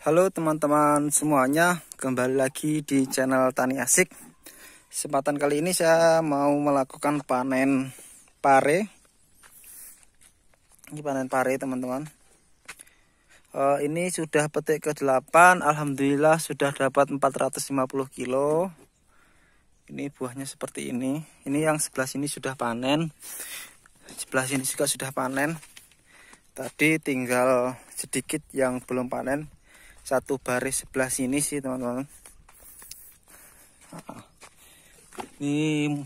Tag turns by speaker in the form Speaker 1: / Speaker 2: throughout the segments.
Speaker 1: Halo teman-teman semuanya, kembali lagi di channel Tani Asik. Kesempatan kali ini saya mau melakukan panen pare. Ini panen pare teman-teman. Eh, ini sudah petik ke-8, alhamdulillah sudah dapat 450 kilo. Ini buahnya seperti ini. Ini yang sebelah sini sudah panen. Sebelah sini juga sudah panen. Tadi tinggal sedikit yang belum panen satu baris sebelah sini sih teman-teman ah. ini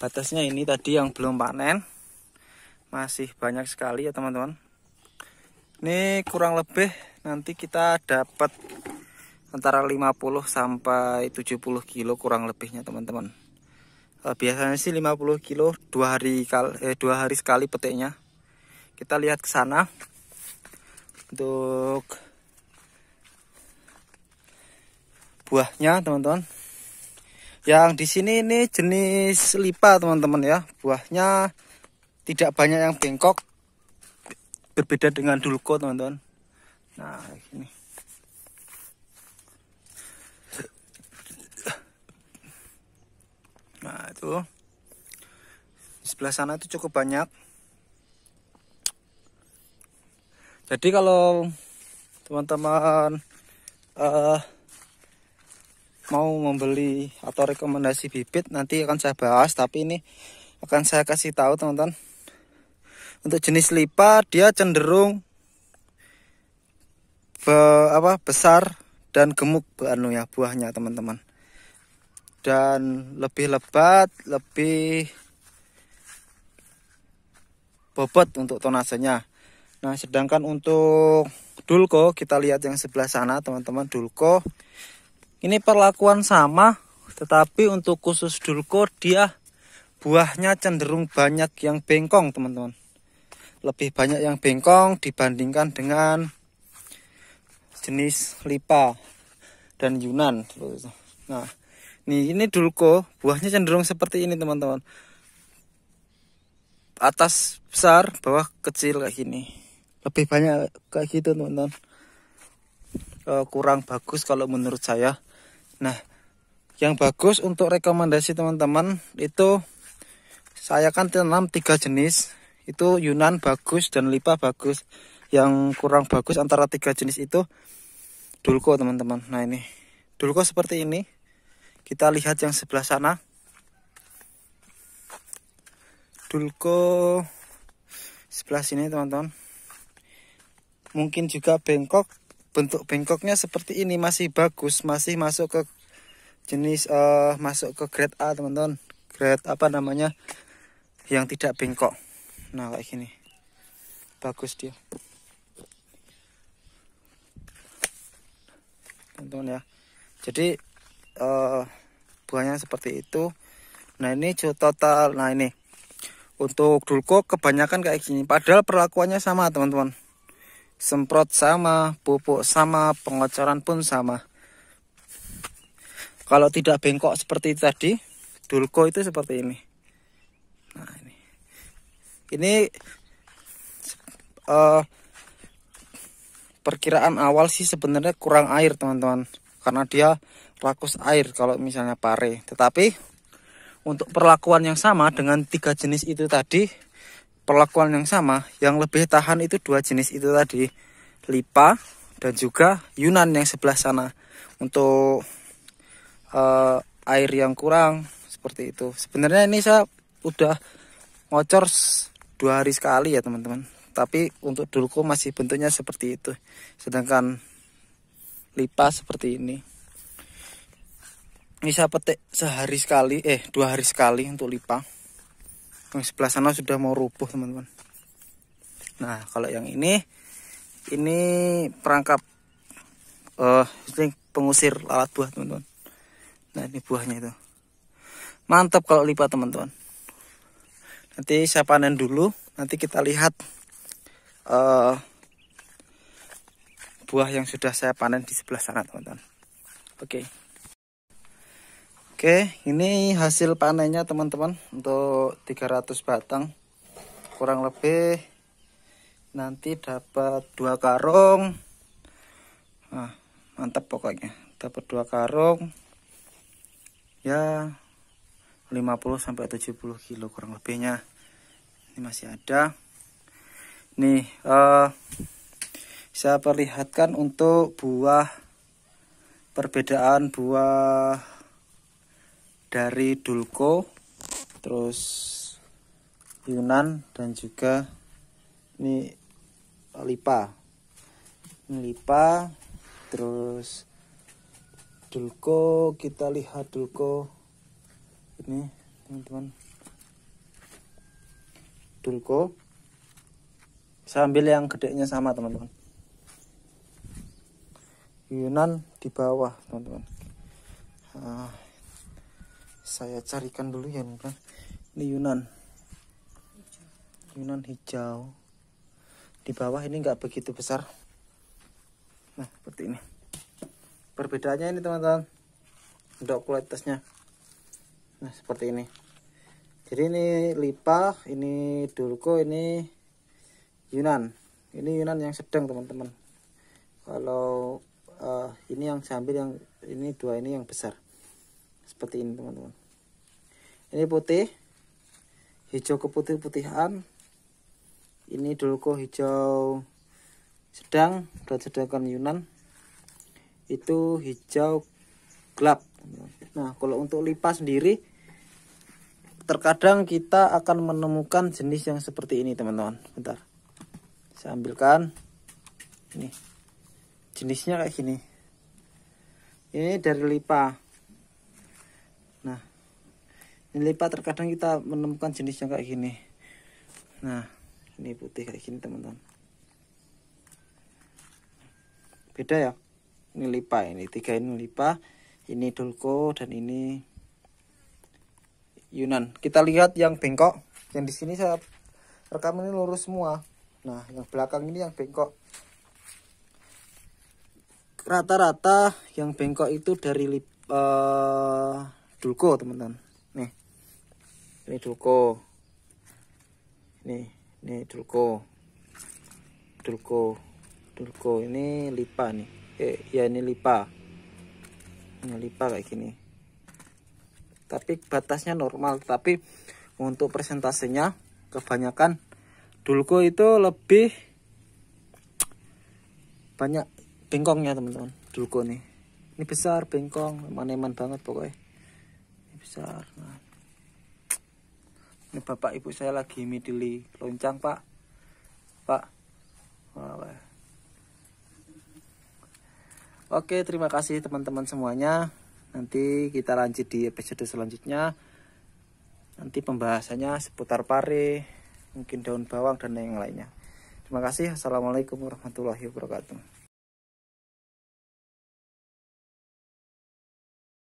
Speaker 1: batasnya ini tadi yang belum panen masih banyak sekali ya teman-teman ini kurang lebih nanti kita dapat antara 50 sampai 70 kilo kurang lebihnya teman-teman eh, biasanya sih 50 kilo dua hari kali eh, dua hari sekali petiknya kita lihat ke sana untuk buahnya teman-teman yang di sini ini jenis lipa teman-teman ya buahnya tidak banyak yang bengkok berbeda dengan dulko teman-teman nah ini nah itu sebelah sana itu cukup banyak jadi kalau teman-teman uh, mau membeli atau rekomendasi bibit nanti akan saya bahas tapi ini akan saya kasih tahu teman-teman untuk jenis lipa dia cenderung be, apa besar dan gemuk anu ya buahnya teman-teman dan lebih lebat lebih bobot untuk tonasenya nah sedangkan untuk dulko kita lihat yang sebelah sana teman-teman dulko ini perlakuan sama, tetapi untuk khusus dulko dia buahnya cenderung banyak yang bengkong, teman-teman. Lebih banyak yang bengkong dibandingkan dengan jenis lipa dan Yunan. Nah, nih ini dulko buahnya cenderung seperti ini, teman-teman. Atas besar, bawah kecil kayak gini. Lebih banyak kayak gitu, teman-teman eh, kurang bagus kalau menurut saya Nah, yang bagus untuk rekomendasi teman-teman itu saya kan tanam tiga jenis. Itu Yunan bagus dan Lipa bagus. Yang kurang bagus antara tiga jenis itu dulko teman-teman. Nah ini dulko seperti ini. Kita lihat yang sebelah sana. Dulko sebelah sini teman-teman. Mungkin juga bengkok bentuk bengkoknya seperti ini masih bagus masih masuk ke jenis uh, masuk ke grade A teman-teman grade apa namanya yang tidak bengkok nah kayak gini bagus dia teman-teman ya jadi uh, buahnya seperti itu nah ini total nah ini untuk dulko kebanyakan kayak gini padahal perlakuannya sama teman-teman semprot sama, pupuk sama, pengocoran pun sama. Kalau tidak bengkok seperti tadi, dulko itu seperti ini. Nah, ini. Ini uh, perkiraan awal sih sebenarnya kurang air, teman-teman. Karena dia rakus air kalau misalnya pare. Tetapi untuk perlakuan yang sama dengan tiga jenis itu tadi perlakuan yang sama yang lebih tahan itu dua jenis itu tadi lipa dan juga Yunan yang sebelah sana untuk uh, air yang kurang seperti itu sebenarnya ini saya udah ngocor dua hari sekali ya teman-teman tapi untuk dulku masih bentuknya seperti itu sedangkan lipa seperti ini ini saya petik sehari sekali eh dua hari sekali untuk lipa yang sebelah sana sudah mau rubuh teman-teman nah kalau yang ini ini perangkap eh ini pengusir lalat buah teman-teman nah ini buahnya itu mantap kalau lipat teman-teman nanti saya panen dulu nanti kita lihat uh, buah yang sudah saya panen di sebelah sana teman-teman oke okay. Oke, ini hasil panennya teman-teman untuk 300 batang. Kurang lebih nanti dapat dua karung. Nah, mantap pokoknya. Dapat dua karung. Ya 50 sampai 70 kilo kurang lebihnya. Ini masih ada. Nih, uh, saya perlihatkan untuk buah perbedaan buah dari Dulko terus Yunan dan juga ini Lipa ini Lipa terus Dulko kita lihat Dulko ini teman-teman Dulko sambil yang gedenya sama teman-teman Yunan di bawah teman-teman ah saya carikan dulu ya Yunan ini Yunan Yunan hijau di bawah ini enggak begitu besar nah seperti ini perbedaannya ini teman-teman untuk kualitasnya nah seperti ini jadi ini lipah ini dulko ini Yunan ini Yunan yang sedang teman-teman kalau uh, ini yang sambil yang ini dua ini yang besar seperti ini teman-teman ini putih hijau keputih-putihan ini dulko hijau sedang dan sedangkan Yunan itu hijau gelap nah kalau untuk lipas sendiri terkadang kita akan menemukan jenis yang seperti ini teman-teman bentar saya ambilkan ini jenisnya kayak gini ini dari lipa nilai terkadang kita menemukan jenisnya kayak gini nah ini putih kayak gini teman-teman beda ya ini lipa ini tiga ini lipa ini dulko dan ini Yunan kita lihat yang bengkok yang di sini saya rekam ini lurus semua nah yang belakang ini yang bengkok rata-rata yang bengkok itu dari uh, eh, dulko teman-teman ini tulko, ini ini tulko, tulko, tulko. ini lipa nih eh ya ini lipa ini lipa kayak gini tapi batasnya normal tapi untuk persentasenya kebanyakan dulko itu lebih banyak bengkongnya teman-teman dulko nih ini besar bengkong maneman banget pokoknya ini besar ini bapak ibu saya lagi midili loncang pak pak Oke, terima kasih teman-teman semuanya. Nanti kita lanjut di episode selanjutnya. Nanti pembahasannya seputar pare, mungkin daun bawang dan yang lainnya. Terima kasih. Assalamualaikum warahmatullahi wabarakatuh.